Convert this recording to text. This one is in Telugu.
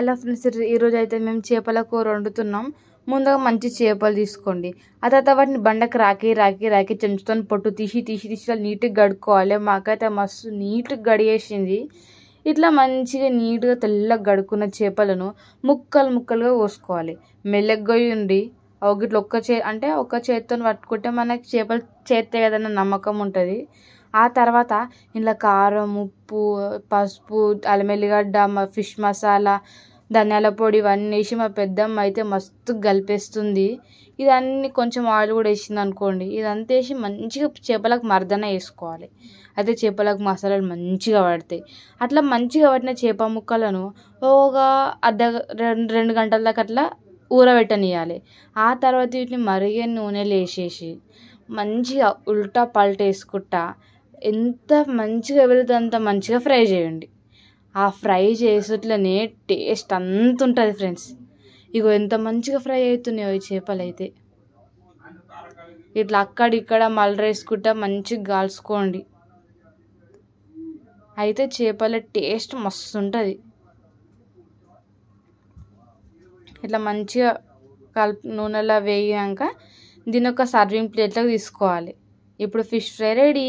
హలో ఫ్రెండ్స్ ఈరోజు అయితే మేము చేపల కూర వండుతున్నాం ముందుగా మంచి చేపలు తీసుకోండి ఆ తర్వాత వాటిని బండకు రాకి రాకి రాకి చెంచుతో పొట్టు తీసి తీసి తీసి నీట్గా గడుకోవాలి మాకైతే మస్తు నీట్గా గడిగేసింది ఇట్లా మంచిగా నీట్గా తెల్లగా గడుకున్న చేపలను ముక్కలు ముక్కలుగా కోసుకోవాలి మెల్లగా ఉండి ఒకటి ఒక్క చే అంటే ఒక్క చేతితో పట్టుకుంటే మనకి చేపలు చేస్తే కదన్న నమ్మకం ఉంటుంది ఆ తర్వాత ఇందులో కారం ఉప్పు పసుపు అల్లం వెల్లిగడ్డ ఫిష్ మసాలా ధనియాల పొడి ఇవన్నీ వేసి మా పెద్దమ్మ అయితే మస్తు కలిపేస్తుంది ఇదన్నీ కొంచెం ఆయిల్ కూడా వేసింది అనుకోండి ఇదంతా వేసి మంచిగా చేపలకు మర్దన వేసుకోవాలి అయితే చేపలకు మసాలాలు మంచిగా పడతాయి అట్లా మంచిగా పట్టిన చేప ముక్కలను ఒక అర్ధ రెండు రెండు గంటల దాకా అట్లా ఊరబెట్టనియాలి ఆ తర్వాత వీటిని మరిగే నూనెలు వేసేసి మంచిగా ఉల్టా పల్ట వేసుకుంటా ఎంత మంచిగా వెళ్తే అంత మంచిగా ఫ్రై చేయండి ఆ ఫ్రై చేసేట్లనే టేస్ట్ అంత ఉంటుంది ఫ్రెండ్స్ ఇగో ఎంత మంచిగా ఫ్రై అవుతున్నాయో ఈ చేపలు అయితే ఇట్లా అక్కడిక్కడ మలరేసుకుంటా మంచిగా కాల్చుకోండి అయితే చేపల టేస్ట్ మస్తు ఉంటుంది ఇట్లా మంచిగా కలిపి నూనెలో వేయాక దీని ఒక సర్వింగ్ ప్లేట్లోకి తీసుకోవాలి ఇప్పుడు ఫిష్ ఫ్రై రెడీ